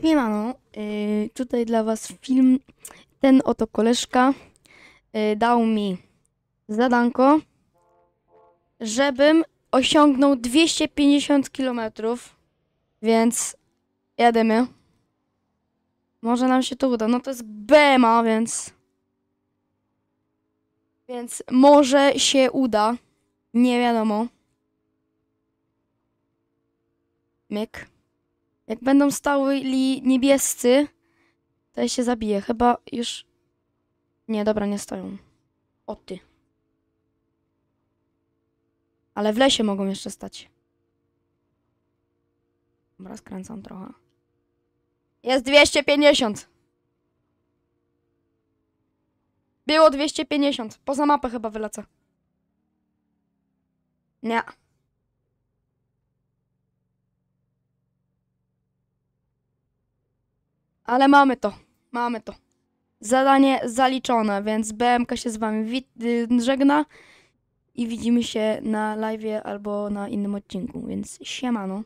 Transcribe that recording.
Siemano, yy, tutaj dla was film. Ten oto koleżka yy, dał mi zadanko, żebym osiągnął 250 km, więc jademy. Może nam się to uda. No to jest Bema, więc... Więc może się uda. Nie wiadomo. Myk. Jak będą stały niebiescy, to ja się zabiję. Chyba już... Nie, dobra, nie stoją. O ty. Ale w lesie mogą jeszcze stać. Dobra, skręcam trochę. Jest 250. Było 250. Poza mapę chyba wylecę. Nie. ale mamy to, mamy to. Zadanie zaliczone, więc BMK się z wami y, żegna i widzimy się na live albo na innym odcinku, więc siemano.